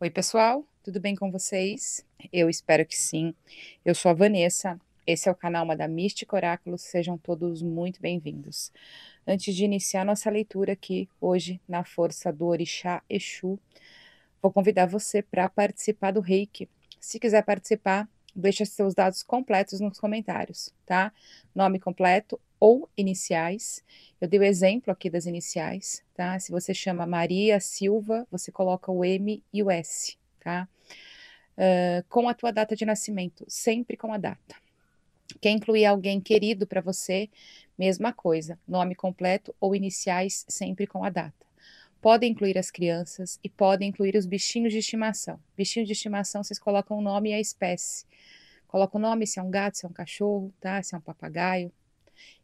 Oi, pessoal, tudo bem com vocês? Eu espero que sim. Eu sou a Vanessa, esse é o canal Madame Mística Oráculos, sejam todos muito bem-vindos. Antes de iniciar nossa leitura aqui, hoje, na força do Orixá Exu, vou convidar você para participar do Reiki. Se quiser participar, deixa seus dados completos nos comentários, tá? Nome completo, ou iniciais. Eu dei o exemplo aqui das iniciais, tá? Se você chama Maria Silva, você coloca o M e o S, tá? Uh, com a tua data de nascimento, sempre com a data. Quer incluir alguém querido para você? Mesma coisa, nome completo ou iniciais, sempre com a data. Podem incluir as crianças e podem incluir os bichinhos de estimação. Bichinhos de estimação, vocês colocam o nome e a espécie. Coloca o nome se é um gato, se é um cachorro, tá? Se é um papagaio,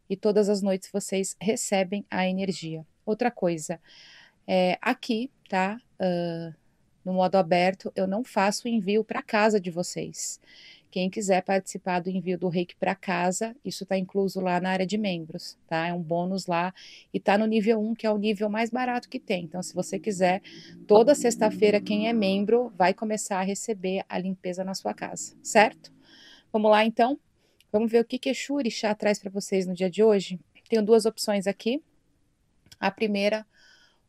e todas as noites vocês recebem a energia. Outra coisa, é, aqui, tá? Uh, no modo aberto, eu não faço envio para casa de vocês. Quem quiser participar do envio do reiki para casa, isso está incluso lá na área de membros, tá? É um bônus lá e está no nível 1, que é o nível mais barato que tem. Então, se você quiser, toda sexta-feira, quem é membro vai começar a receber a limpeza na sua casa, certo? Vamos lá, então? Vamos ver o que, que Exu Orixá traz para vocês no dia de hoje? Tenho duas opções aqui. A primeira,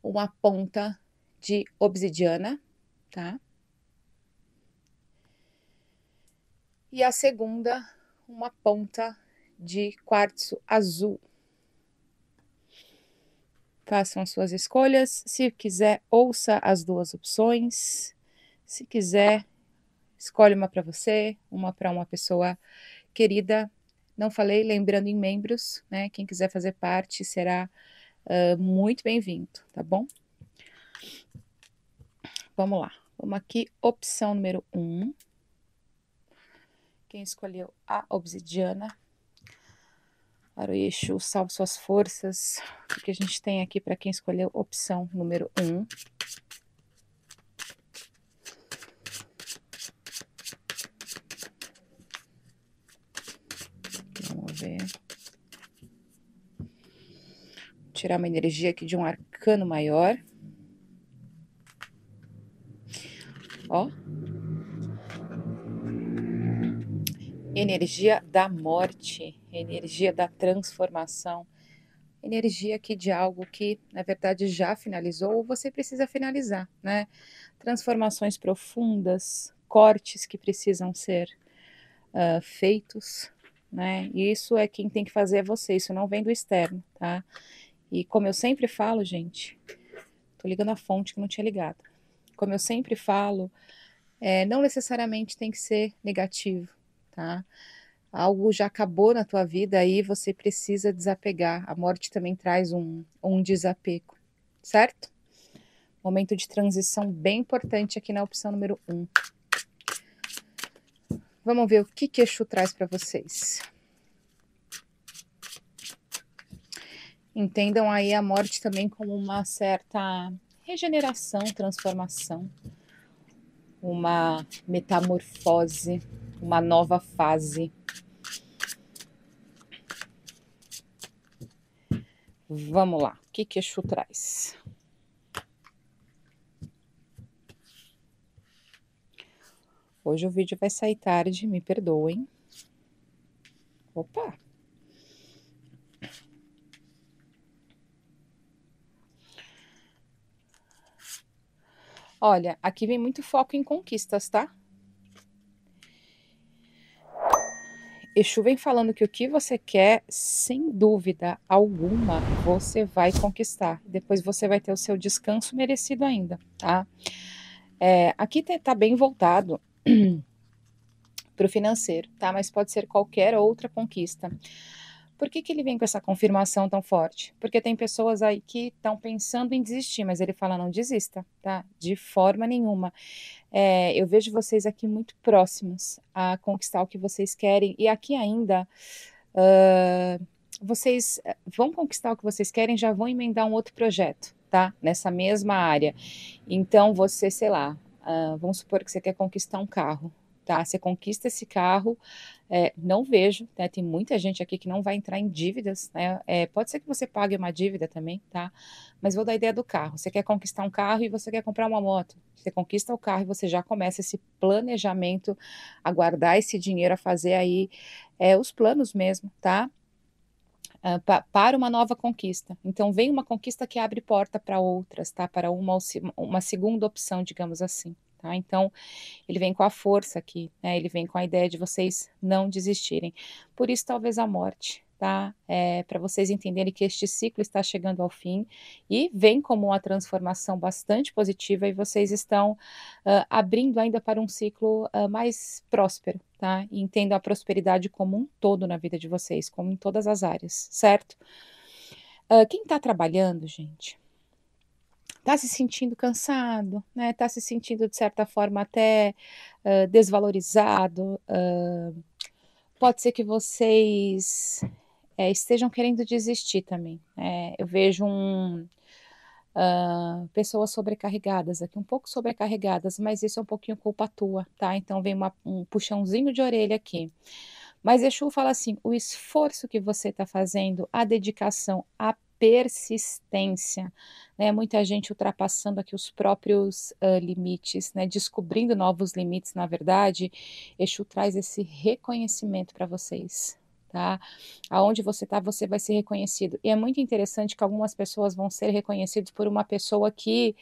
uma ponta de obsidiana, tá? E a segunda, uma ponta de quartzo azul. Façam suas escolhas. Se quiser, ouça as duas opções. Se quiser, escolhe uma para você, uma para uma pessoa Querida, não falei, lembrando em membros, né? Quem quiser fazer parte será uh, muito bem-vindo, tá bom? Vamos lá. Vamos aqui, opção número 1. Um. Quem escolheu a obsidiana para o eixo, salve suas forças. O que a gente tem aqui para quem escolheu opção número 1. Um. ver. Vou tirar uma energia aqui de um arcano maior. Ó. Energia da morte, energia da transformação, energia aqui de algo que, na verdade, já finalizou ou você precisa finalizar, né? Transformações profundas, cortes que precisam ser uh, feitos, né? Isso é quem tem que fazer é você, isso não vem do externo, tá? E como eu sempre falo, gente, tô ligando a fonte que não tinha ligado. Como eu sempre falo, é, não necessariamente tem que ser negativo, tá? Algo já acabou na tua vida aí você precisa desapegar. A morte também traz um, um desapego, certo? Momento de transição bem importante aqui na opção número 1. Um. Vamos ver o que, queixo traz para vocês. Entendam aí a morte também como uma certa regeneração, transformação, uma metamorfose, uma nova fase. Vamos lá, o que, queixo traz? Hoje o vídeo vai sair tarde, me perdoem. Opa! Olha, aqui vem muito foco em conquistas, tá? Exu vem falando que o que você quer, sem dúvida alguma, você vai conquistar. Depois você vai ter o seu descanso merecido ainda, tá? É, aqui tá, tá bem voltado para o financeiro, tá? Mas pode ser qualquer outra conquista. Por que, que ele vem com essa confirmação tão forte? Porque tem pessoas aí que estão pensando em desistir, mas ele fala: não desista, tá? De forma nenhuma. É, eu vejo vocês aqui muito próximos a conquistar o que vocês querem, e aqui ainda. Uh, vocês eh, vão conquistar o que vocês querem, já vão emendar um outro projeto, tá? Nessa mesma área. Então, você, sei lá, Uh, vamos supor que você quer conquistar um carro, tá? Você conquista esse carro, é, não vejo, né? Tem muita gente aqui que não vai entrar em dívidas, né? É, pode ser que você pague uma dívida também, tá? Mas vou dar a ideia do carro. Você quer conquistar um carro e você quer comprar uma moto. Você conquista o carro e você já começa esse planejamento, a guardar esse dinheiro, a fazer aí é, os planos mesmo, tá? Ah, para uma nova conquista. Então, vem uma conquista que abre porta para outras, tá? Para uma, uma segunda opção, digamos assim. Tá? Então, ele vem com a força aqui, né? ele vem com a ideia de vocês não desistirem. Por isso, talvez a morte, tá? É, para vocês entenderem que este ciclo está chegando ao fim e vem como uma transformação bastante positiva e vocês estão uh, abrindo ainda para um ciclo uh, mais próspero, tá? E entendo a prosperidade como um todo na vida de vocês, como em todas as áreas, certo? Uh, quem está trabalhando, gente, está se sentindo cansado, né? Está se sentindo de certa forma até uh, desvalorizado. Uh, pode ser que vocês é, estejam querendo desistir também. É, eu vejo um, uh, pessoas sobrecarregadas aqui, um pouco sobrecarregadas, mas isso é um pouquinho culpa tua, tá? Então vem uma, um puxãozinho de orelha aqui. Mas Exu fala assim: o esforço que você está fazendo, a dedicação, a persistência, né? Muita gente ultrapassando aqui os próprios uh, limites, né? Descobrindo novos limites, na verdade, Exu traz esse reconhecimento para vocês tá? Aonde você está, você vai ser reconhecido. E é muito interessante que algumas pessoas vão ser reconhecidas por uma pessoa que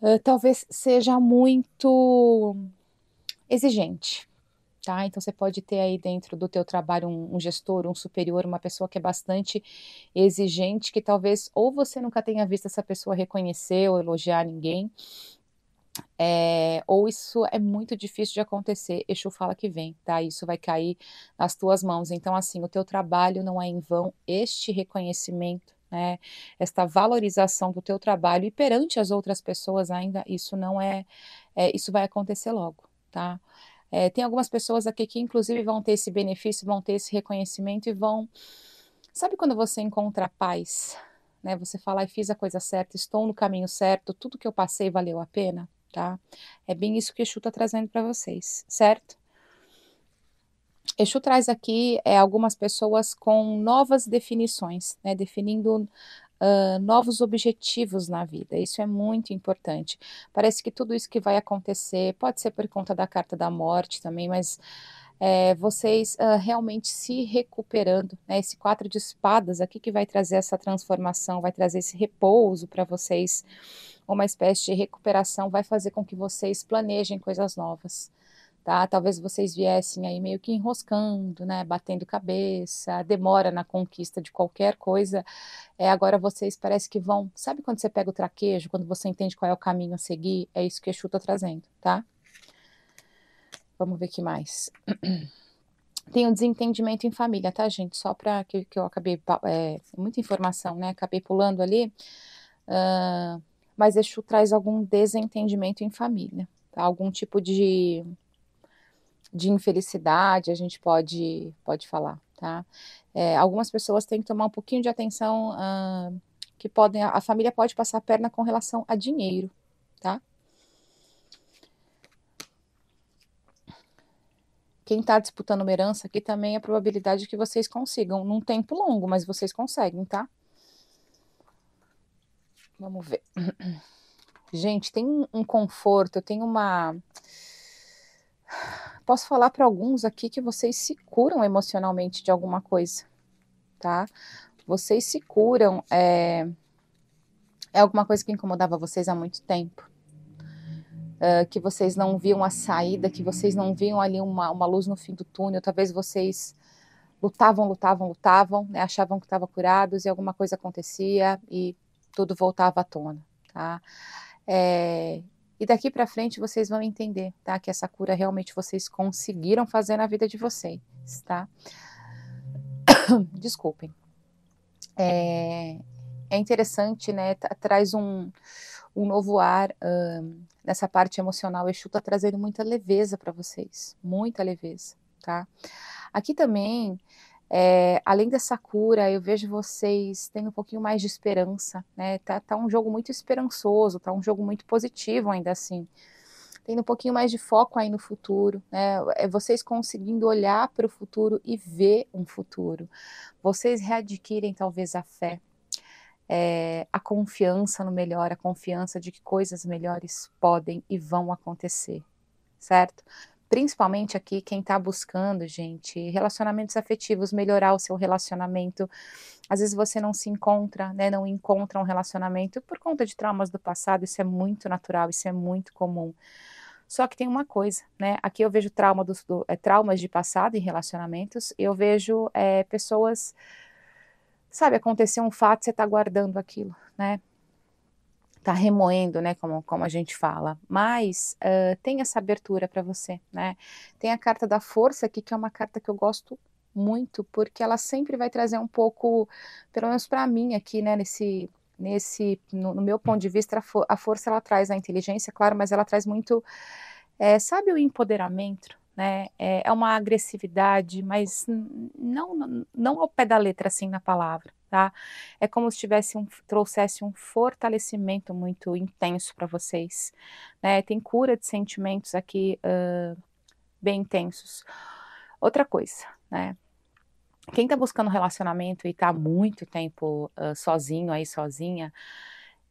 uh, talvez seja muito exigente. Tá? Então você pode ter aí dentro do teu trabalho um, um, gestor, um superior, uma pessoa que é bastante exigente, que talvez ou você nunca tenha visto essa pessoa reconhecer ou elogiar ninguém, é, ou isso é muito difícil de acontecer, Exu fala que vem, tá? Isso vai cair nas tuas mãos. Então, assim, o teu trabalho não é em vão, este reconhecimento. Né, esta valorização do teu trabalho e perante as outras pessoas ainda isso não é, é isso vai acontecer logo tá é, tem algumas pessoas aqui que inclusive vão ter esse benefício vão ter esse reconhecimento e vão sabe quando você encontra paz né você fala fiz a coisa certa estou no caminho certo tudo que eu passei valeu a pena tá? É bem isso que Exu está trazendo para vocês, certo? Exu traz aqui é, algumas pessoas com novas definições, né? Definindo Uh, novos objetivos na vida. Isso é muito importante. Parece que tudo isso que vai acontecer pode ser por conta da carta da morte também, mas é, vocês uh, realmente se recuperando, né? Esse quatro de espadas aqui que vai trazer essa transformação, vai trazer esse repouso para vocês, uma espécie de recuperação, vai fazer com que vocês planejem coisas novas. Tá? Talvez vocês viessem aí meio que enroscando, né? Batendo cabeça, demora na conquista de qualquer coisa. É, agora vocês parece que vão. Sabe quando você pega o traquejo, quando você entende qual é o caminho a seguir? É isso que Exu está trazendo, tá? Vamos ver que mais. Tem um desentendimento em família, tá, gente? Só para que, que eu acabei. É, muita informação, né? Acabei pulando ali. Uh, mas Exu traz algum desentendimento em família, tá? algum tipo de, de infelicidade, a gente pode, pode falar, tá? É, algumas pessoas têm que tomar um pouquinho de atenção, uh, que podem, a família pode passar a perna com relação a dinheiro, tá? quem está disputando uma herança aqui também é a probabilidade de que vocês consigam, num tempo longo, mas vocês conseguem, tá? Vamos ver. Gente, tem um conforto, eu tenho uma. Posso falar para alguns aqui que vocês se curam emocionalmente de alguma coisa, tá? Vocês se curam. É, é alguma coisa que incomodava vocês há muito tempo que vocês não viam a saída, que vocês não viam ali uma, uma luz no fim do túnel, talvez vocês lutavam, lutavam, lutavam, né? achavam que estavam curados e alguma coisa acontecia e tudo voltava à tona, tá? É, e daqui para frente vocês vão entender, tá? Que essa cura realmente vocês conseguiram fazer na vida de vocês, tá? Desculpem. É, é interessante, né? Traz um, um novo ar nessa parte emocional. O Exu está trazendo muita leveza para vocês, muita leveza, tá? Aqui também, é, além dessa cura, eu vejo vocês tendo um pouquinho mais de esperança, né? Tá, tá um jogo muito esperançoso, tá um jogo muito positivo ainda assim. Tendo um pouquinho mais de foco aí no futuro, né? É vocês conseguindo olhar para o futuro e ver um futuro. Vocês readquirem talvez a fé, é, a confiança no melhor, a confiança de que coisas melhores podem e vão acontecer, certo? Principalmente aqui quem está buscando, gente, relacionamentos afetivos, melhorar o seu relacionamento. Às vezes você não se encontra, né, não encontra um relacionamento por conta de traumas do passado, isso é muito natural, isso é muito comum. Só que tem uma coisa, né? Aqui eu vejo trauma dos, do, é, traumas de passado em relacionamentos, eu vejo é, pessoas sabe, aconteceu um fato, você está guardando aquilo, né? Tá remoendo, né? Como, como a gente fala. Mas uh, tem essa abertura para você, né? Tem a carta da força aqui, que é uma carta que eu gosto muito, porque ela sempre vai trazer um pouco, pelo menos para mim aqui, né? Nesse nesse no, no, meu ponto de vista a, for, a, força ela traz a inteligência claro mas ela traz muito é, sabe o empoderamento né? É, é, uma agressividade, mas não, não ao pé da letra assim na palavra, tá? É como se tivesse um, trouxesse um fortalecimento muito intenso para vocês, né? Tem cura de sentimentos aqui uh, bem intensos. Outra coisa, né? Quem está buscando relacionamento e está muito tempo uh, sozinho aí sozinha,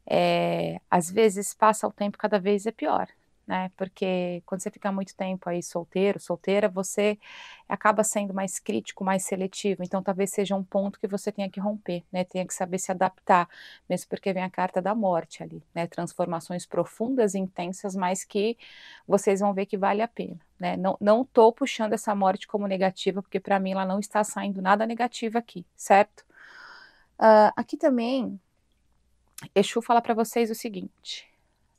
é, às vezes passa o tempo cada vez é pior, né? Porque quando você fica muito tempo aí solteiro, solteira, você acaba sendo mais crítico, mais seletivo. Então, talvez seja um ponto que você tenha que romper, né? Tenha que saber se adaptar, mesmo porque vem a carta da morte ali, né? Transformações profundas, intensas, mas que vocês vão ver que vale a pena. Né? Não, não puxando essa morte como negativa, porque para mim ela não está saindo nada negativo aqui, certo? Uh, aqui também, Exu fala para vocês o seguinte: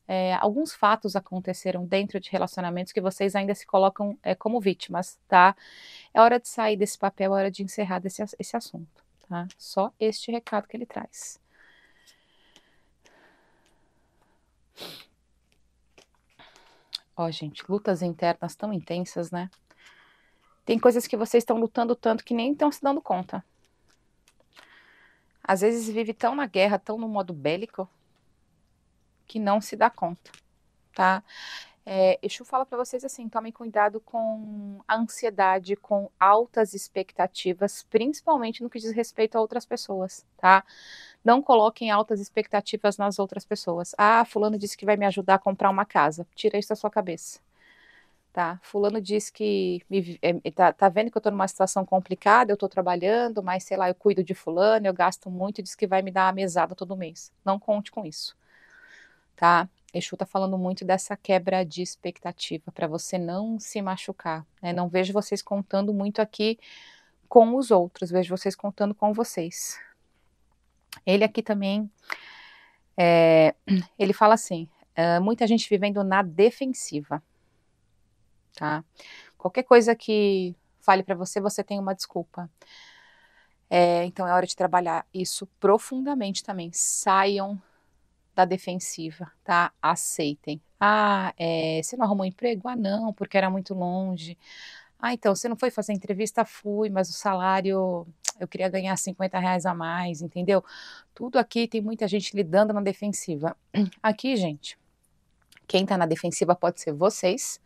é, alguns fatos aconteceram dentro de relacionamentos que vocês ainda se colocam é, como vítimas, tá? É hora de sair desse papel, é hora de encerrar desse, esse assunto, tá? Só este recado que ele traz. Ó, gente, lutas internas tão intensas, né? Tem coisas que vocês estão lutando tanto que nem estão se dando conta. Às vezes vive tão na guerra, tão no modo bélico, que não se dá conta, tá? É, Exu fala para vocês assim: tomem cuidado com a ansiedade, com altas expectativas, principalmente no que diz respeito a outras pessoas, tá? Não coloquem altas expectativas nas outras pessoas. Ah, Fulano disse que vai me ajudar a comprar uma casa. Tira isso da sua cabeça. Tá, fulano disse que me, é, tá, tá, vendo que eu tô numa situação complicada, eu tô trabalhando, mas sei lá, eu cuido de fulano, eu gasto muito, diz que vai me dar uma mesada todo mês. Não conte com isso tá? Exu está falando muito dessa quebra de expectativa para você não se machucar. Né? Não vejo vocês contando muito aqui com os outros, vejo vocês contando com vocês. Ele aqui também, é, ele fala assim: ah, muita gente vivendo na defensiva, tá? Qualquer coisa que fale para você, você tem uma desculpa. É, então é hora de trabalhar isso profundamente também. Saiam da defensiva, tá? Aceitem. Ah, é, você não arrumou emprego? Ah, não, porque era muito longe. Ah, então, você não foi fazer entrevista? Fui, mas o salário, eu queria ganhar 50 reais a mais, entendeu? Tudo aqui tem muita gente lidando na defensiva. Aqui, gente, quem tá na defensiva pode ser vocês,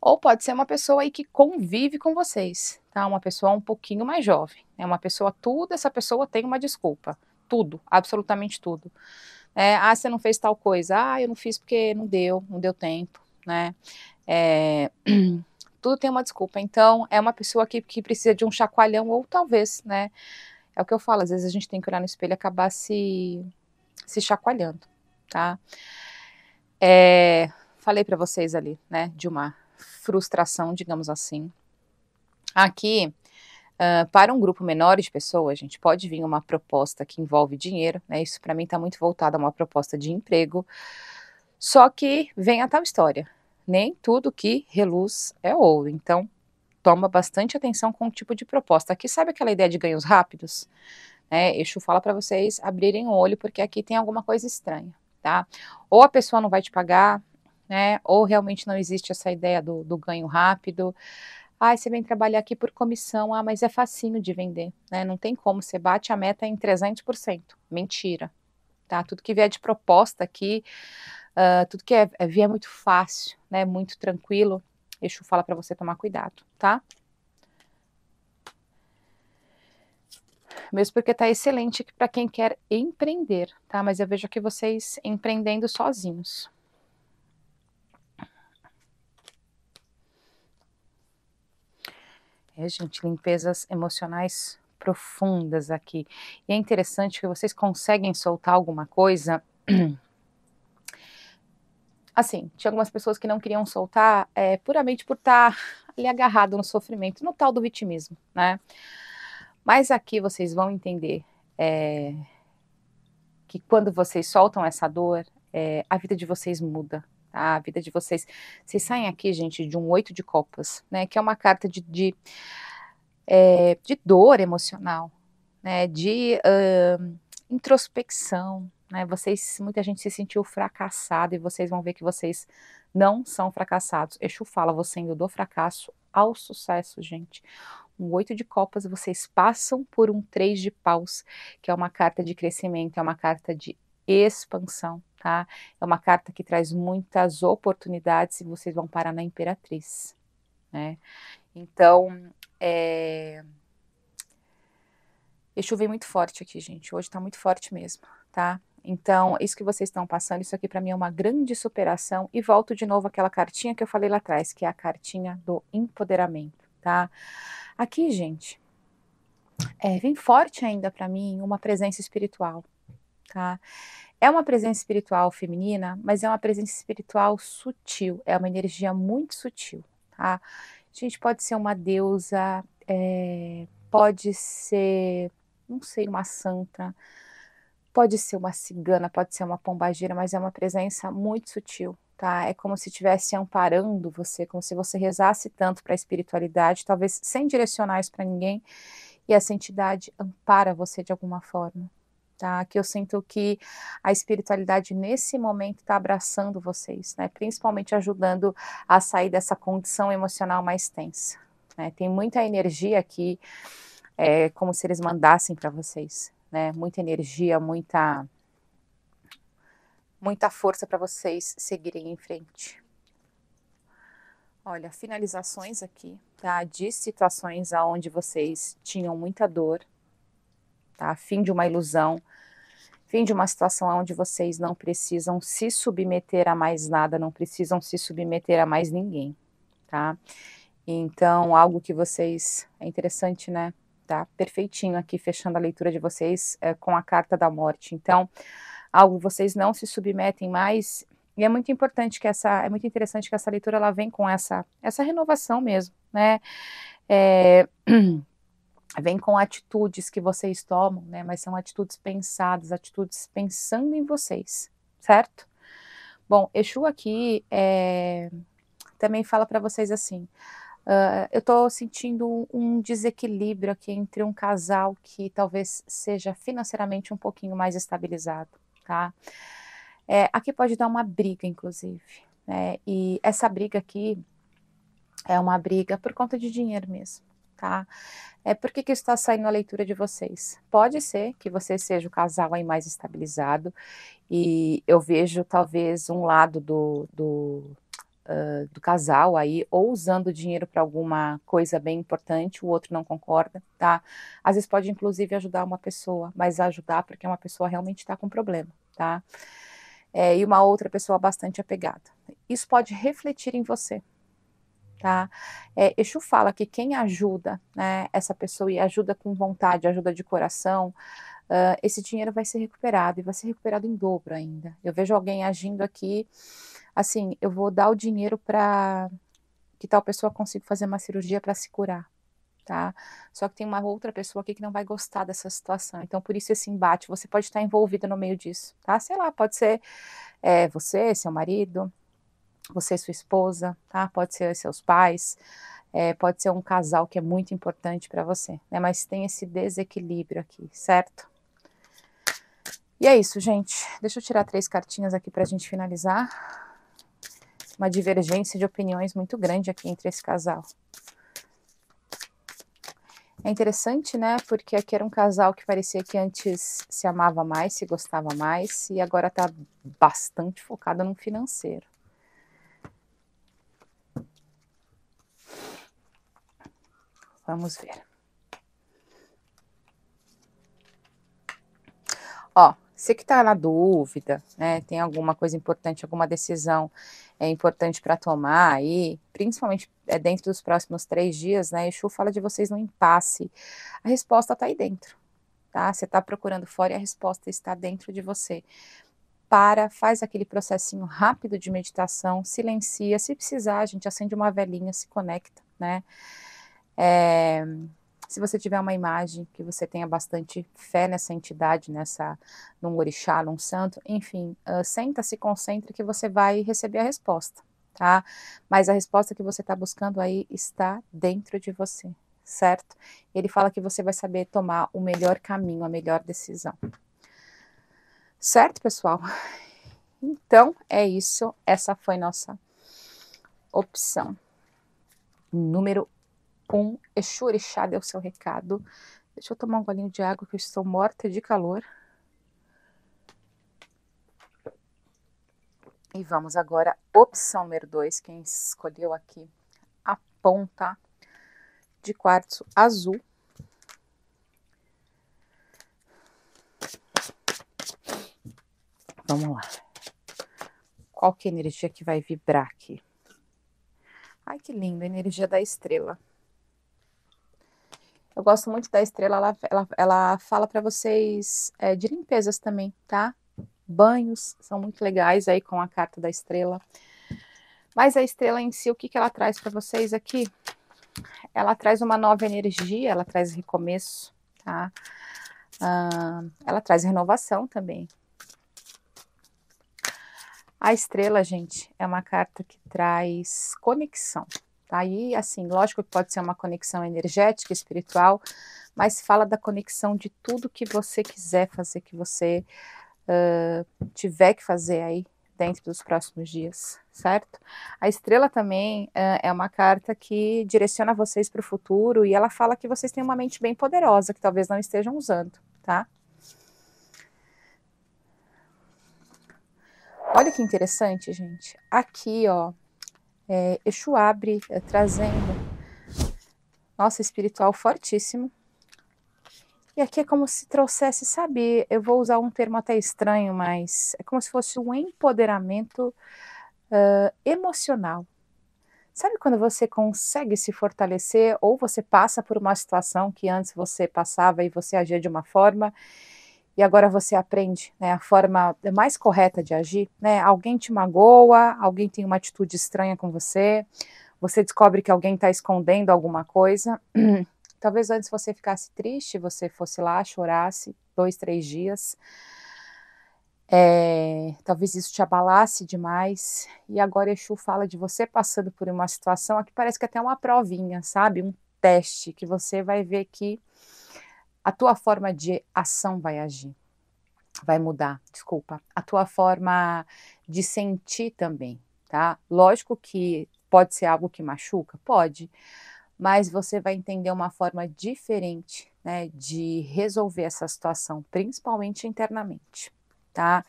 ou pode ser uma pessoa aí que convive com vocês, tá? Uma pessoa um pouquinho mais jovem, é né? Uma pessoa, tudo, essa pessoa tem uma desculpa. Tudo, absolutamente tudo. É, ah, você não fez tal coisa. Ah, eu não fiz porque não deu, não deu tempo, né? É, tudo tem uma desculpa. Então, é uma pessoa que, que precisa de um chacoalhão ou talvez, né? É o que eu falo, às vezes a gente tem que olhar no espelho e acabar se, se chacoalhando, tá? É, falei para vocês ali, né, de uma frustração, digamos assim. Aqui, Uh, para um grupo menor de pessoas, a gente pode vir uma proposta que envolve dinheiro, né? Isso para mim está muito voltado a uma proposta de emprego. Só que vem a tal história. Nem tudo que reluz é ouro. Então, toma bastante atenção com o tipo de proposta. Aqui sabe aquela ideia de ganhos rápidos? Eu né? Exu fala para vocês abrirem o olho, porque aqui tem alguma coisa estranha, tá? Ou a pessoa não vai te pagar, né? Ou realmente não existe essa ideia do, do ganho rápido. Ah, você vem trabalhar aqui por comissão. Ah, mas é facinho de vender, né? Não tem como, você bate a meta em 300%. Mentira, tá? Tudo que vier de proposta aqui, uh, tudo que é, é, vier muito fácil, né? Muito tranquilo. Deixa eu falar para você tomar cuidado, tá? mesmo porque está excelente para quem quer empreender, tá? Mas eu vejo aqui vocês empreendendo sozinhos. É, gente, limpezas emocionais profundas aqui. E é interessante que vocês conseguem soltar alguma coisa. Assim, tinha algumas pessoas que não queriam soltar é, puramente por estar ali agarrado no sofrimento, no tal do vitimismo, né? Mas aqui vocês vão entender é, que quando vocês soltam essa dor, é, a vida de vocês muda, tá? A vida de vocês. Vocês saem aqui, gente, de um oito de copas, né? Que é uma carta de, de, é, de dor emocional, né? De uh, introspecção, né? Vocês, muita gente se sentiu fracassada e vocês vão ver que vocês não são fracassados. Exu fala, você indo do fracasso ao sucesso, gente um oito de copas, vocês passam por um três de paus, que é uma carta de crescimento, é uma carta de expansão, tá? É uma carta que traz muitas oportunidades e vocês vão parar na Imperatriz, né? Então, é... Eu vem muito forte aqui, gente. Hoje tá muito forte mesmo, tá? Então, é isso que vocês estão passando, isso aqui para mim é uma grande superação. E volto de novo àquela cartinha que eu falei lá atrás, que é a cartinha do empoderamento, tá? Aqui, gente, é, vem forte ainda para mim uma presença espiritual, tá? É uma presença espiritual feminina, mas é uma presença espiritual sutil, é uma energia muito sutil. Tá? A gente pode ser uma deusa, é, pode ser, não sei, uma santa, pode ser uma cigana, pode ser uma pombagira, mas é uma presença muito sutil. Tá? É como se estivesse amparando você, como se você rezasse tanto para a espiritualidade, talvez sem direcionar isso para ninguém, e essa entidade ampara você de alguma forma tá? Que eu sinto que a espiritualidade nesse momento está abraçando vocês, né? Principalmente ajudando a sair dessa condição emocional mais tensa. Né? Tem muita energia aqui, é como se eles mandassem para vocês, né? Muita energia, muita muita força para vocês seguirem em frente. Olha, finalizações aqui, tá? De situações aonde vocês tinham muita dor, tá? Fim de uma ilusão, fim de uma situação onde vocês não precisam se submeter a mais nada, não precisam se submeter a mais ninguém, tá? Então, algo que vocês. É interessante, né? Tá perfeitinho aqui, fechando a leitura de vocês é, com a carta da morte. Então, algo vocês não se submetem mais. E é muito importante que essa. É muito interessante que essa leitura ela vem com essa, essa renovação mesmo, né? É. vem com atitudes que vocês tomam, né? Mas são atitudes pensadas, atitudes pensando em vocês, certo? Bom, Exu aqui é, também fala para vocês assim: uh, eu estou sentindo um desequilíbrio aqui entre um casal que talvez seja financeiramente um pouquinho mais estabilizado, tá? É, aqui pode dar uma briga, inclusive. Né? E essa briga aqui é uma briga por conta de dinheiro mesmo tá? É por que, que está saindo a leitura de vocês? Pode ser que você seja o casal aí mais estabilizado e eu vejo talvez um lado do, do, uh, do casal aí ou usando dinheiro para alguma coisa bem importante, o outro não concorda, tá? Às vezes pode inclusive ajudar uma pessoa, mas ajudar porque uma pessoa realmente está com problema, tá? É, e uma outra pessoa bastante apegada. Isso pode refletir em você, tá? É, Exu fala que quem ajuda né, essa pessoa e ajuda com vontade, ajuda de coração, uh, esse dinheiro vai ser recuperado e vai ser recuperado em dobro ainda. Eu vejo alguém agindo aqui, assim, eu vou dar o dinheiro para que tal pessoa consiga fazer uma cirurgia para se curar. Tá? Só que tem uma outra pessoa aqui que não vai gostar dessa situação. Então, por isso esse embate, você pode estar envolvida no meio disso, tá? Sei lá, pode ser é, você, seu marido, você e sua esposa, tá? Pode ser seus pais, é, pode ser um casal que é muito importante para você, né? Mas tem esse desequilíbrio aqui, certo? E é isso, gente. Deixa eu tirar três cartinhas aqui para a gente finalizar. Uma divergência de opiniões muito grande aqui entre esse casal. É interessante, né? Porque aqui era um casal que parecia que antes se amava mais, se gostava mais, e agora tá bastante focado no financeiro. Vamos ver. Ó, você que está na dúvida, né? Tem alguma coisa importante, alguma decisão é importante para tomar aí, principalmente é dentro dos próximos três dias, né? Exu fala de vocês no impasse. A resposta está aí dentro, tá? Você está procurando fora e a resposta está dentro de você. Para, faz aquele processinho rápido de meditação, silencia, se precisar, a gente acende uma velhinha, se conecta, né? É, se você tiver uma imagem que você tenha bastante fé nessa entidade, nessa num orixá, num santo, enfim, uh, ah, senta, se concentre que você vai receber a resposta, tá? Mas a resposta que você está buscando aí está dentro de você, certo? Ele fala que você vai saber tomar o melhor caminho, a melhor decisão. Certo, pessoal? Então é isso. Essa foi nossa opção número um Exu Orixá deu seu recado. Deixa eu tomar um golinho de água que eu estou morta de calor. E vamos agora, opção número 2, quem escolheu aqui a ponta de quartzo azul. Vamos lá. Qual que é a energia que vai vibrar aqui? Ai, que linda a energia da estrela. Eu gosto muito da Estrela, ela, ela, ela fala para vocês é, de limpezas também, tá? Banhos são muito legais aí com a carta da Estrela. Mas a Estrela em si, o que, que ela traz para vocês aqui? Ela traz uma nova energia, ela traz recomeço, tá? Ah, ela traz renovação também. A estrela, gente, é uma carta que traz conexão, Aí, assim, lógico que pode ser uma conexão energética, espiritual, mas fala da conexão de tudo que você quiser fazer, que você uh, tiver que fazer aí dentro dos próximos dias, certo? A estrela também uh, é uma carta que direciona vocês para o futuro e ela fala que vocês têm uma mente bem poderosa que talvez não estejam usando, tá? Olha que interessante, gente. Aqui, ó, é, Exu abre é, trazendo nossa espiritual fortíssimo. E aqui é como se trouxesse, sabe, eu vou usar um termo até estranho, mas é como se fosse um empoderamento uh, emocional. Sabe quando você consegue se fortalecer ou você passa por uma situação que antes você passava e você agia de uma forma e agora você aprende né, a forma mais correta de agir, né? Alguém te magoa, alguém tem uma atitude estranha com você, você descobre que alguém está escondendo alguma coisa. Talvez antes você ficasse triste, você fosse lá, chorasse dois, três dias. É, talvez isso te abalasse demais. E agora Exu fala de você passando por uma situação que parece que é até uma provinha, sabe? Um teste que você vai ver que a tua forma de ação vai agir, vai mudar, desculpa, a tua forma de sentir também, tá? Lógico que pode ser algo que machuca, pode, mas você vai entender uma forma diferente, né, de resolver essa situação, principalmente internamente, tá?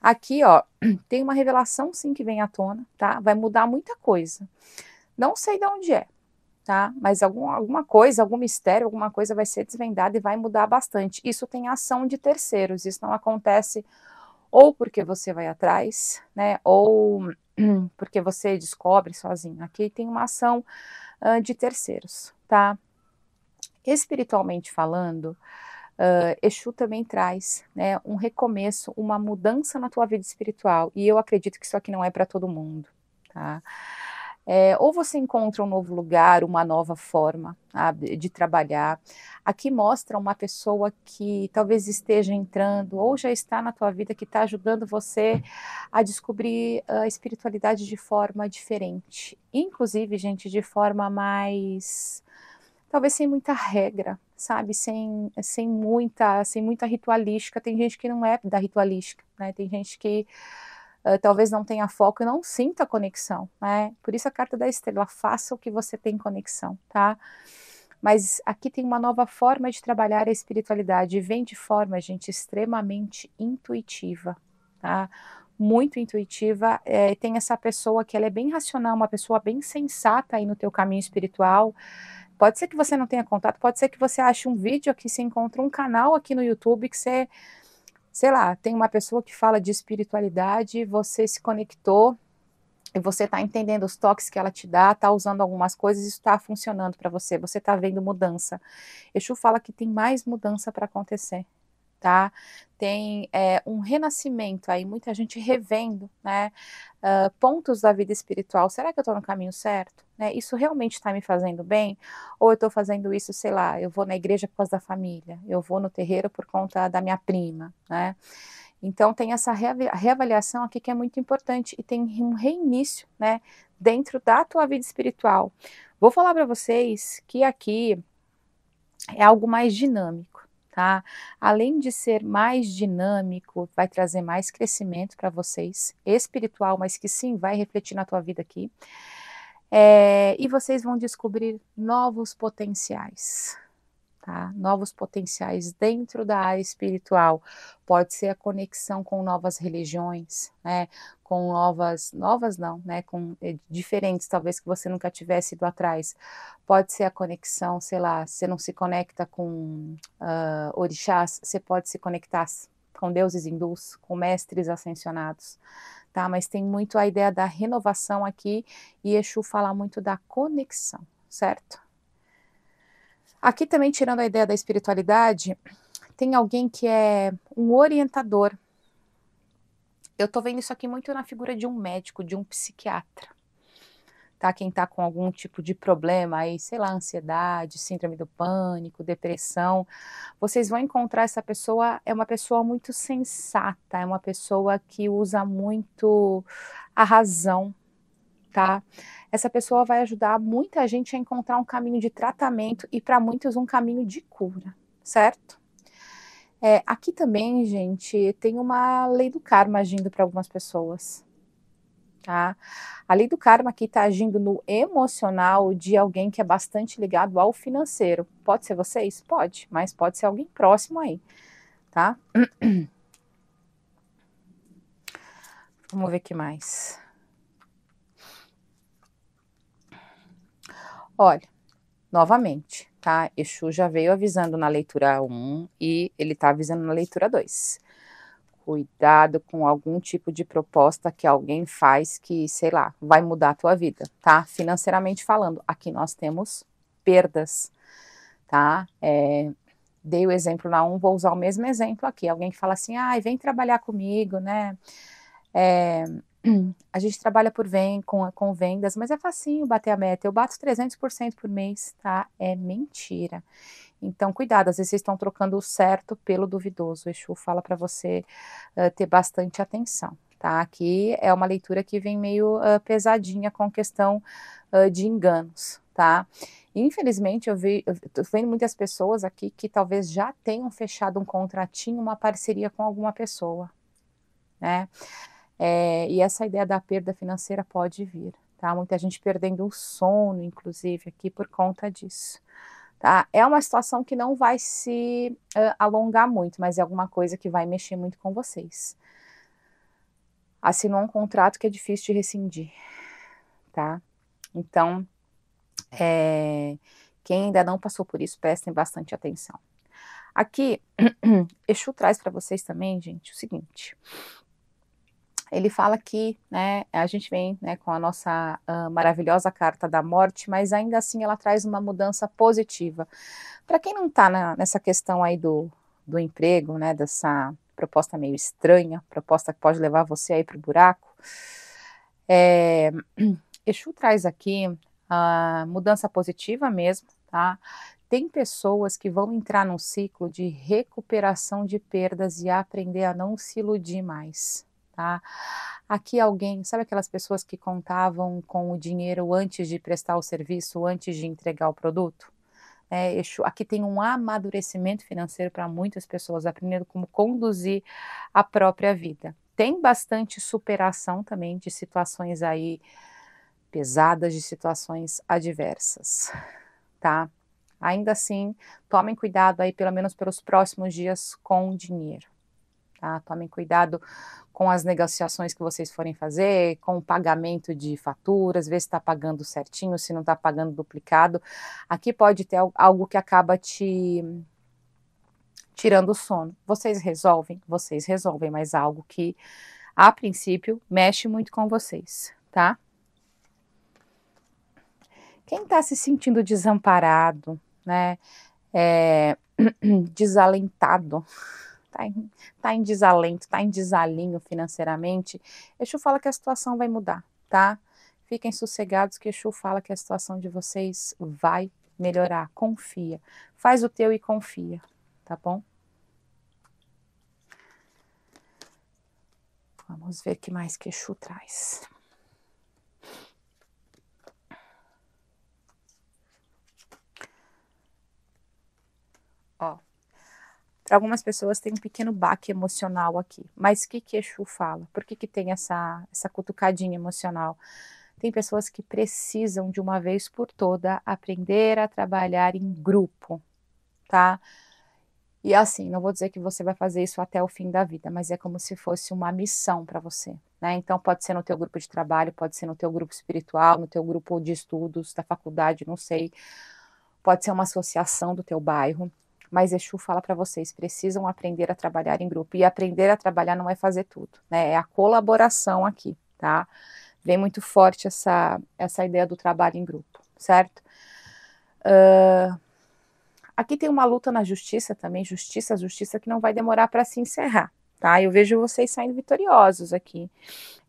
Aqui, ó, tem uma revelação sim que vem à tona, tá? Vai mudar muita coisa. Não sei de onde é, tá? Mas algum, alguma coisa, algum mistério, alguma coisa vai ser desvendada e vai mudar bastante. Isso tem ação de terceiros, isso não acontece ou porque você vai atrás, né? Ou porque você descobre sozinho. Aqui tem uma ação uh, de terceiros, tá? Espiritualmente falando, uh, Exu também traz né, um recomeço, uma mudança na tua vida espiritual. E eu acredito que isso aqui não é para todo mundo, tá? É, ou você encontra um novo lugar, uma nova forma de trabalhar. Aqui mostra uma pessoa que talvez esteja entrando ou já está na tua vida que está ajudando você a descobrir ah, a espiritualidade de forma diferente, inclusive, gente, de forma mais talvez sem muita regra, sabe, sem, sem muita sem muita ritualística. Tem gente que não é da ritualística, né? Tem gente que eh, talvez não tenha foco e não sinta conexão, né? Por isso a carta da estrela, faça o que você tem conexão, tá? Mas aqui tem uma nova forma de trabalhar a espiritualidade, e vem de forma, gente, extremamente intuitiva, tá? muito intuitiva. É, tem essa pessoa que ela é bem racional, uma pessoa bem sensata aí no teu caminho espiritual. Pode ser que você não tenha contato, pode ser que você ache um vídeo aqui, se encontra um canal aqui no YouTube que você sei lá, tem uma pessoa que fala de espiritualidade, você se conectou e você está entendendo os toques que ela te dá, está usando algumas coisas, isso está funcionando para você, você está vendo mudança. Exu fala que tem mais mudança para acontecer tá? Tem é, um renascimento aí, muita gente revendo, né? Uh, pontos da vida espiritual. Será que eu estou no caminho certo? Né? Isso realmente está me fazendo bem? Ou eu estou fazendo isso, sei lá, eu vou na igreja por causa da família, eu vou no terreiro por conta da minha prima, né? Então tem essa reavaliação aqui que é muito importante e tem um reinício, né, dentro da tua vida espiritual. Vou falar para vocês que aqui é algo mais dinâmico, tá? Além de ser mais dinâmico, vai trazer mais crescimento para vocês, espiritual, mas que sim vai refletir na tua vida aqui. É, e vocês vão descobrir novos potenciais, Tá? Novos potenciais dentro da área espiritual. Pode ser a conexão com novas religiões, né? Com novas, novas não, né? Com é, diferentes, talvez que você nunca tivesse ido atrás. Pode ser a conexão, sei lá, você não se conecta com uh, orixás, você pode se conectar com deuses hindus, com mestres ascensionados, tá? Mas tem muito a ideia da renovação aqui e Exu fala muito da conexão, certo? Aqui também, tirando a ideia da espiritualidade, tem alguém que é um orientador. Eu estou vendo isso aqui muito na figura de um médico, de um psiquiatra. Tá? Quem está com algum tipo de problema aí, sei lá, ansiedade, síndrome do pânico, depressão, vocês vão encontrar essa pessoa, é uma pessoa muito sensata, é uma pessoa que usa muito a razão, tá? Essa pessoa vai ajudar muita gente a encontrar um caminho de tratamento e para muitos um caminho de cura, certo? É, aqui também, gente, tem uma lei do karma agindo para algumas pessoas. Tá? A lei do karma aqui está agindo no emocional de alguém que é bastante ligado ao financeiro. Pode ser vocês? Pode, mas pode ser alguém próximo aí, tá? Vamos ver o que mais. Olha, novamente, tá? Exu já veio avisando na leitura 1 e ele tá avisando na leitura 2. Cuidado com algum tipo de proposta que alguém faz que, sei lá, vai mudar a tua vida, tá? Financeiramente falando, aqui nós temos perdas, tá? É, dei o exemplo na 1, vou usar o mesmo exemplo aqui. Alguém que fala assim, ai, ah, vem trabalhar comigo, né? É, a gente trabalha por vem, com, com vendas, mas é facinho bater a meta. Eu bato 300% por mês, tá? É mentira. Então, cuidado, às vezes vocês estão trocando o certo pelo duvidoso. O Exu fala para você uh, ter bastante atenção, tá? Aqui é uma leitura que vem meio uh, pesadinha com questão uh, de enganos, tá? Infelizmente, eu, vi, eu vendo muitas pessoas aqui que talvez já tenham fechado um contratinho, uma parceria com alguma pessoa, né? É, e essa ideia da perda financeira pode vir, tá? Muita gente perdendo o sono, inclusive, aqui por conta disso. Tá? É uma situação que não vai se uh, alongar muito, mas é alguma coisa que vai mexer muito com vocês. Assinou um contrato que é difícil de rescindir, tá? Então, é, quem ainda não passou por isso, prestem bastante atenção. Aqui, Exu traz para vocês também, gente, o seguinte: ele fala que né, a gente vem né, com a nossa uh, maravilhosa carta da morte, mas ainda assim ela traz uma mudança positiva. Para quem não está nessa questão aí do, do emprego, né, dessa proposta meio estranha, proposta que pode levar você aí para o buraco, é, Exu traz aqui a mudança positiva mesmo, tá? Tem pessoas que vão entrar num ciclo de recuperação de perdas e aprender a não se iludir mais. Tá? Aqui alguém, sabe aquelas pessoas que contavam com o dinheiro antes de prestar o serviço, antes de entregar o produto? É, aqui tem um amadurecimento financeiro para muitas pessoas, aprendendo como conduzir a própria vida. Tem bastante superação também de situações aí pesadas, de situações adversas, tá? Ainda assim, tomem cuidado aí, pelo menos pelos próximos dias, com o dinheiro tá? Tomem cuidado com as negociações que vocês forem fazer, com o pagamento de faturas, ver se está pagando certinho, se não está pagando duplicado. Aqui pode ter algo que acaba te tirando o sono. Vocês resolvem, vocês resolvem, mas algo que a princípio mexe muito com vocês, tá? Quem está se sentindo desamparado, né? É, desalentado, está em, tá em desalento, está em desalinho financeiramente, Exu fala que a situação vai mudar, tá? Fiquem sossegados que Exu fala que a situação de vocês vai melhorar. Confia. Faz o teu e confia, tá bom? Vamos ver que mais que Exu traz. Ó. Para algumas pessoas tem um pequeno baque emocional aqui. Mas o que, que Exu fala? Por que, que tem essa, essa cutucadinha emocional? Tem pessoas que precisam de uma vez por toda aprender a trabalhar em grupo, tá? E assim, não vou dizer que você vai fazer isso até o fim da vida, mas é como se fosse uma missão para você, né? Então pode ser no teu grupo de trabalho, pode ser no teu grupo espiritual, no teu grupo de estudos da faculdade, não sei. Pode ser uma associação do teu bairro mas Exu fala para vocês, precisam aprender a trabalhar em grupo. E aprender a trabalhar não é fazer tudo, né? É a colaboração aqui, tá? Vem muito forte essa, essa ideia do trabalho em grupo, certo? Uh, aqui tem uma luta na justiça também, justiça, justiça que não vai demorar para se encerrar, tá? Eu vejo vocês saindo vitoriosos aqui.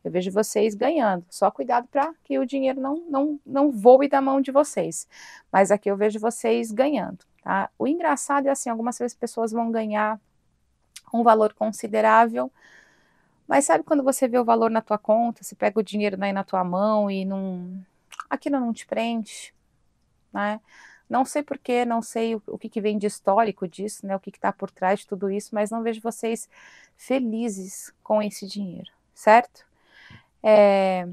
Eu vejo vocês ganhando. Só cuidado para que o dinheiro não, não, não voe da mão de vocês. Mas aqui eu vejo vocês ganhando. Tá? O engraçado é assim, algumas vezes pessoas vão ganhar um valor considerável, mas sabe quando você vê o valor na tua conta, você pega o dinheiro aí na tua mão e não, aquilo não te prende, né? Não sei porquê, não sei o, o que, que, vem de histórico disso, né? O que está por trás de tudo isso, mas não vejo vocês felizes com esse dinheiro, certo? É,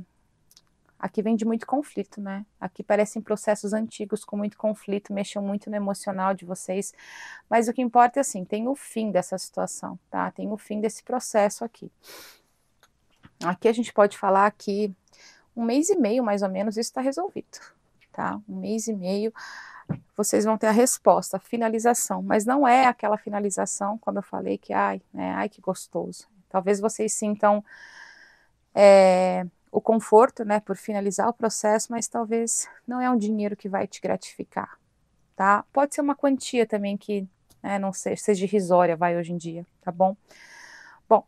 Aqui vem de muito conflito, né? Aqui parecem processos antigos com muito conflito, mexeu muito no emocional de vocês. Mas o que importa é assim, tem o fim dessa situação, tá? Tem o fim desse processo aqui. Aqui a gente pode falar que um mês e meio, mais ou menos, isso está resolvido, tá? Um mês e meio vocês vão ter a resposta, a finalização, mas não é aquela finalização, como eu falei, que ai, né, ai que gostoso. Talvez vocês sintam é, o conforto, né, por finalizar o processo, mas talvez não é um dinheiro que vai te gratificar, tá? Pode ser uma quantia também que né, não sei, seja irrisória, vai hoje em dia, tá bom? Bom,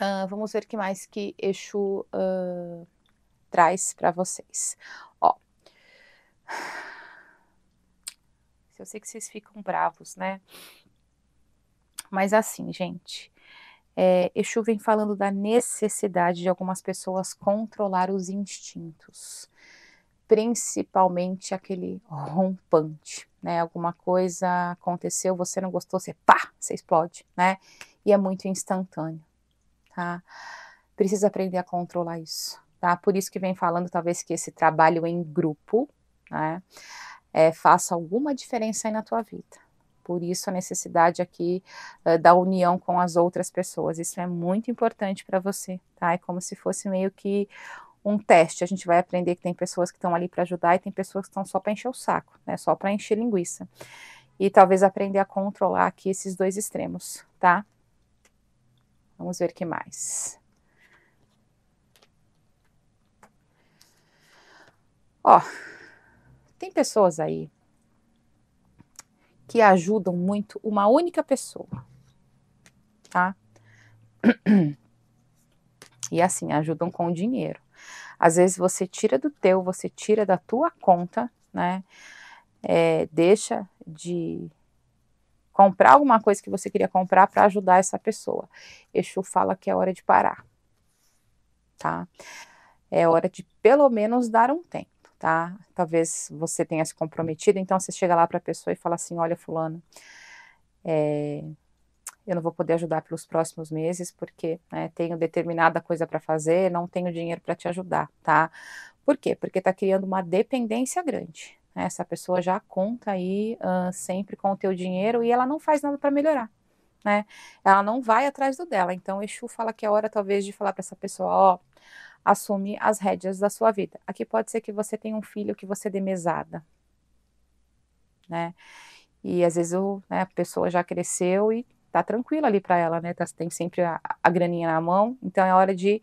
uh, vamos ver o que mais que Exu uh, traz para vocês. Ó, eu sei que vocês ficam bravos, né? Mas assim, gente, é, Exu vem falando da necessidade de algumas pessoas controlar os instintos, principalmente aquele rompante, né? Alguma coisa aconteceu, você não gostou, você pá, você explode, né? E é muito instantâneo, tá? Precisa aprender a controlar isso, tá? Por isso que vem falando talvez que esse trabalho em grupo, né? É, faça alguma diferença aí na tua vida. Por isso a necessidade aqui uh, da união com as outras pessoas. Isso é muito importante para você, tá? É como se fosse meio que um teste. A gente vai aprender que tem pessoas que estão ali para ajudar e tem pessoas que estão só para encher o saco, né? Só para encher linguiça. E talvez aprender a controlar aqui esses dois extremos, tá? Vamos ver que mais. Ó, tem pessoas aí que ajudam muito uma única pessoa, tá? E assim, ajudam com o dinheiro. Às vezes você tira do teu, você tira da tua conta, né? É, deixa de comprar alguma coisa que você queria comprar para ajudar essa pessoa. Exu fala que é hora de parar, tá? É hora de pelo menos dar um tempo tá? Talvez você tenha se comprometido, então você chega lá para a pessoa e fala assim: olha, fulano, é, eu não vou poder ajudar pelos próximos meses porque né, tenho determinada coisa para fazer, não tenho dinheiro para te ajudar, tá? Por quê? Porque está criando uma dependência grande. Né? Essa pessoa já conta aí uh, sempre com o teu dinheiro e ela não faz nada para melhorar. Né? Ela não vai atrás do dela. Então, Exu fala que é hora, talvez, de falar para essa pessoa: ó, oh, assume as rédeas da sua vida. Aqui pode ser que você tenha um filho que você dê mesada, né? E às vezes o, né, a pessoa já cresceu e tá tranquila ali para ela, né? Tá, tem sempre a, a graninha na mão, então é hora de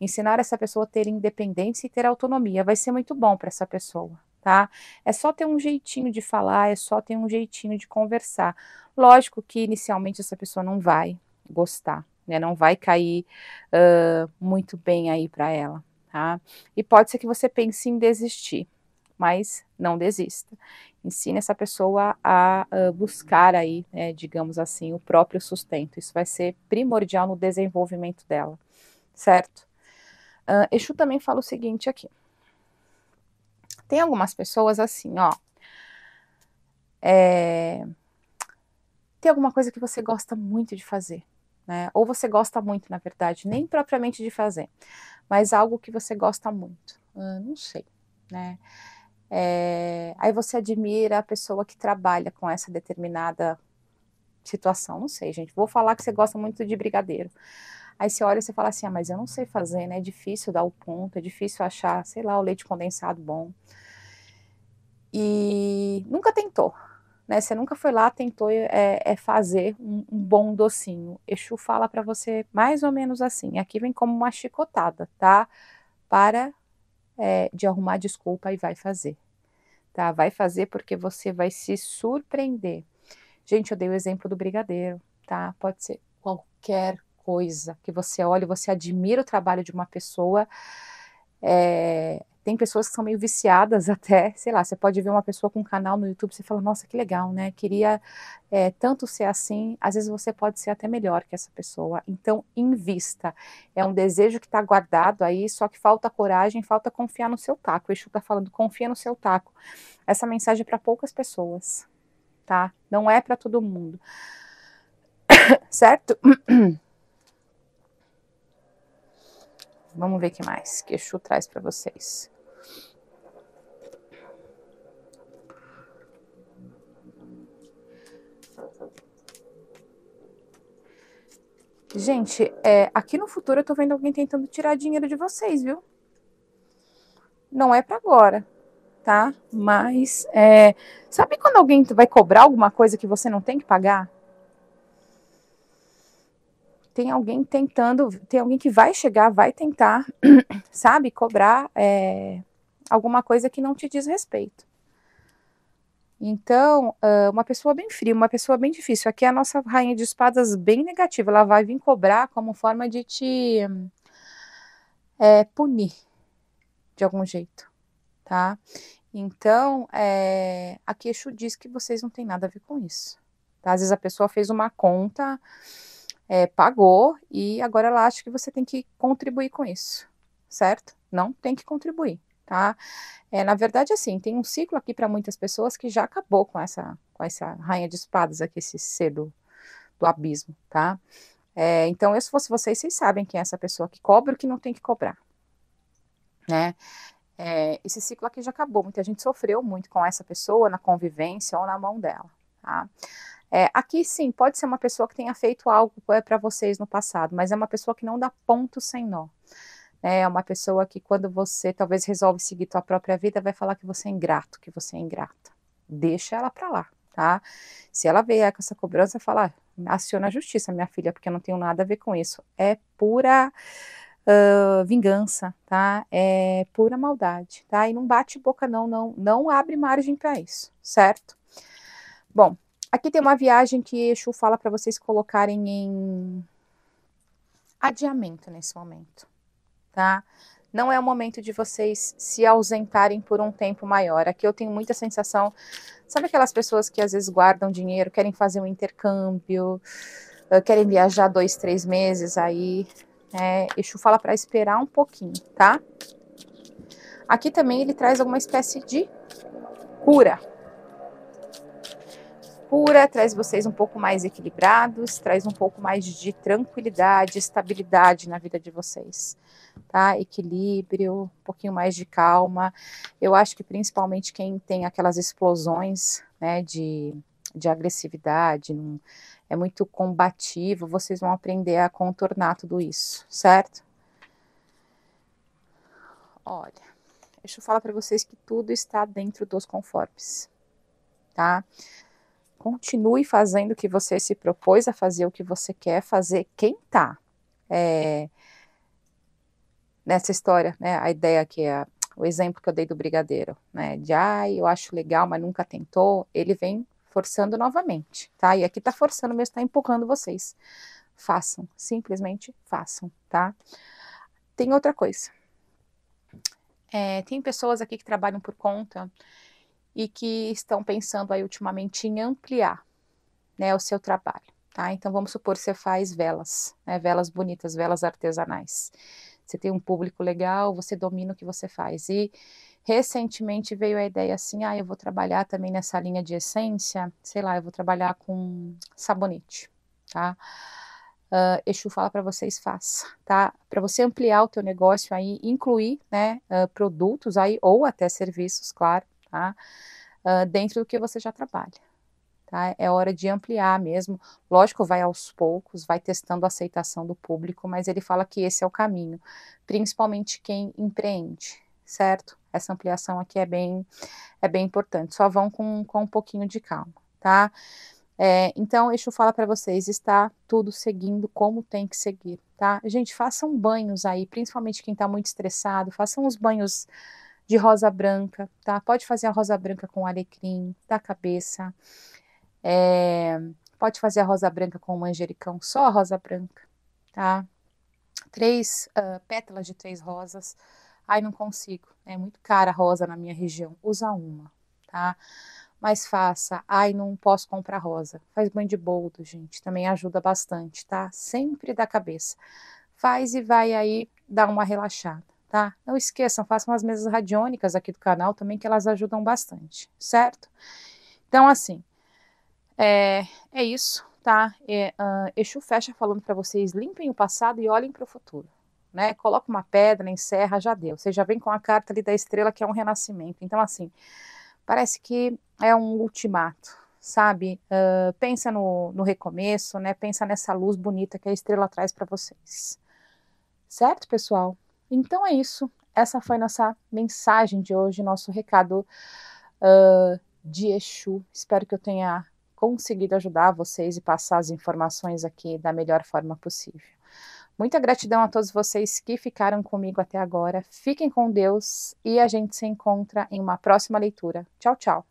ensinar essa pessoa a ter independência e ter autonomia. Vai ser muito bom para essa pessoa, tá? É só ter um jeitinho de falar, é só ter um jeitinho de conversar. Lógico que inicialmente essa pessoa não vai gostar, né? Não vai cair uh, muito bem aí para ela, tá? E pode ser que você pense em desistir, mas não desista. Ensine essa pessoa a, buscar aí, né, digamos assim, o próprio sustento. Isso vai ser primordial no desenvolvimento dela, certo? Uh, Exu também fala o seguinte aqui. Tem algumas pessoas assim, ó. É, tem alguma coisa que você gosta muito de fazer né? Ou você gosta muito, na verdade, nem propriamente de fazer, mas algo que você gosta muito. Ah, não sei, né? É, aí você admira a pessoa que trabalha com essa determinada situação, não sei, gente. Vou falar que você gosta muito de brigadeiro. Aí você olha e você fala assim, ah, mas eu não sei fazer, né? É difícil dar o ponto, é difícil achar, sei lá, o leite condensado bom. E nunca tentou, né? Você nunca foi lá, tentou é, é fazer um, um, bom docinho. Exu fala para você mais ou menos assim. Aqui vem como uma chicotada, tá? Para é, de arrumar desculpa e vai fazer, tá? Vai fazer porque você vai se surpreender. Gente, eu dei o exemplo do brigadeiro, tá? Pode ser qualquer coisa que você olhe você admira o trabalho de uma pessoa. É, tem pessoas que são meio viciadas até, sei lá, você pode ver uma pessoa com um canal no YouTube, você fala, nossa, que legal, né? Queria é, tanto ser assim, às vezes você pode ser até melhor que essa pessoa. Então, invista. É um desejo que está guardado aí, só que falta coragem, falta confiar no seu taco. O Exu está falando, confia no seu taco. Essa mensagem é para poucas pessoas, tá? Não é para todo mundo. certo? Vamos ver o que mais que Exu traz para vocês. Gente, é, aqui no futuro eu tô vendo alguém tentando tirar dinheiro de vocês, viu? Não é para agora, tá? Mas, é, sabe quando alguém vai cobrar alguma coisa que você não tem que pagar? Tem alguém tentando, tem alguém que vai chegar, vai tentar, sabe, cobrar é, alguma coisa que não te diz respeito. Então, uma pessoa bem fria, uma pessoa bem difícil. Aqui é a nossa rainha de espadas bem negativa. Ela vai vir cobrar como forma de te é, punir de algum jeito, tá? Então, é, aqui Exu diz que vocês não têm nada a ver com isso. Tá? Às vezes a pessoa fez uma conta, é, pagou e agora ela acha que você tem que contribuir com isso, certo? Não tem que contribuir tá? É, na verdade, assim, tem um ciclo aqui para muitas pessoas que já acabou com essa, com essa rainha de espadas aqui, esse cedo do abismo, tá? É, então, eu, se fosse vocês, vocês sabem quem é essa pessoa que cobra o que não tem que cobrar, né? É, esse ciclo aqui já acabou. Muita gente sofreu muito com essa pessoa na convivência ou na mão dela, tá? É, aqui sim, pode ser uma pessoa que tenha feito algo é, para vocês no passado, mas é uma pessoa que não dá ponto sem nó. Né, é uma pessoa que quando você talvez resolve seguir tua própria vida, vai falar que você é ingrato, que você é ingrata. Deixa ela para lá, tá? Se ela vier com essa cobrança, fala, ah, aciona a justiça, minha filha, porque eu não tenho nada a ver com isso. É pura uh, vingança, tá? É pura maldade, tá? E não bate boca não, não, não abre margem para isso, certo? Bom, aqui tem uma viagem que Exu fala para vocês colocarem em adiamento nesse momento, tá? Não é o momento de vocês se ausentarem por um tempo maior. Aqui eu tenho muita sensação, sabe aquelas pessoas que às vezes guardam dinheiro, querem fazer um intercâmbio, ah, querem viajar dois, três meses aí. É, Exu fala para esperar um pouquinho, tá? Aqui também ele traz alguma espécie de cura, pura, traz vocês um pouco mais equilibrados, traz um pouco mais de tranquilidade, estabilidade na vida de vocês, tá? Equilíbrio, um pouquinho mais de calma. Eu acho que principalmente quem tem aquelas explosões, né, de, de agressividade, é muito combativo, vocês vão aprender a contornar tudo isso, certo? Olha, deixa eu falar para vocês que tudo está dentro dos conformes, tá? continue fazendo o que você se propôs a fazer, o que você quer fazer, quem está é, nessa história, né? A ideia que é o exemplo que eu dei do brigadeiro, né? De ah, eu acho legal, mas nunca tentou, ele vem forçando novamente, tá? E aqui tá forçando mesmo, tá empurrando vocês. Façam, simplesmente façam, tá? Tem outra coisa. É, tem pessoas aqui que trabalham por conta e que estão pensando aí ultimamente em ampliar né, o seu trabalho. Tá? Então vamos supor que você faz velas, né, velas bonitas, velas artesanais. Você tem um público legal, você domina o que você faz. E recentemente veio a ideia assim, ah, eu vou trabalhar também nessa linha de essência, sei lá, eu vou trabalhar com sabonete, tá? Uh, Exu fala para vocês faça, tá? Para você ampliar o teu negócio aí, incluir, né, uh, produtos aí ou até serviços, claro, tá? Uh, dentro do que você já trabalha. Tá? É hora de ampliar mesmo. Lógico, vai aos poucos, vai testando a aceitação do público, mas ele fala que esse é o caminho, principalmente quem empreende, certo? Essa ampliação aqui é bem, é bem importante. Só vão com, com um pouquinho de calma, tá? É, então, eu falar para vocês, está tudo seguindo como tem que seguir, tá? Gente, façam banhos aí, principalmente quem está muito estressado, façam os banhos de rosa branca, tá? Pode fazer a rosa branca com alecrim da cabeça. É, pode fazer a rosa branca com manjericão, só a rosa branca, tá? Três uh, pétalas de três rosas. Ai, não consigo. É muito cara a rosa na minha região. Usa uma, tá? Mas faça. Ai, não posso comprar rosa. Faz banho de boldo, gente. Também ajuda bastante, tá? Sempre da cabeça. Faz e vai aí dar uma relaxada tá? Não esqueçam, façam as mesas radiônicas aqui do canal também, que elas ajudam bastante, certo? Então, assim, é, é isso, tá? É, uh, Exu fecha falando para vocês, limpem o passado e olhem para o futuro. Né, coloca uma pedra, encerra, já deu. Você já vem com a carta ali da estrela que é um renascimento. Então, assim, parece que é um ultimato, sabe? Uh, pensa no, no recomeço, né? Pensa nessa luz bonita que a estrela traz para vocês. Certo, pessoal? Então é isso. Essa foi nossa mensagem de hoje, nosso recado uh, de Exu. Espero que eu tenha conseguido ajudar vocês e passar as informações aqui da melhor forma possível. Muita gratidão a todos vocês que ficaram comigo até agora. Fiquem com Deus e a gente se encontra em uma próxima leitura. Tchau, tchau.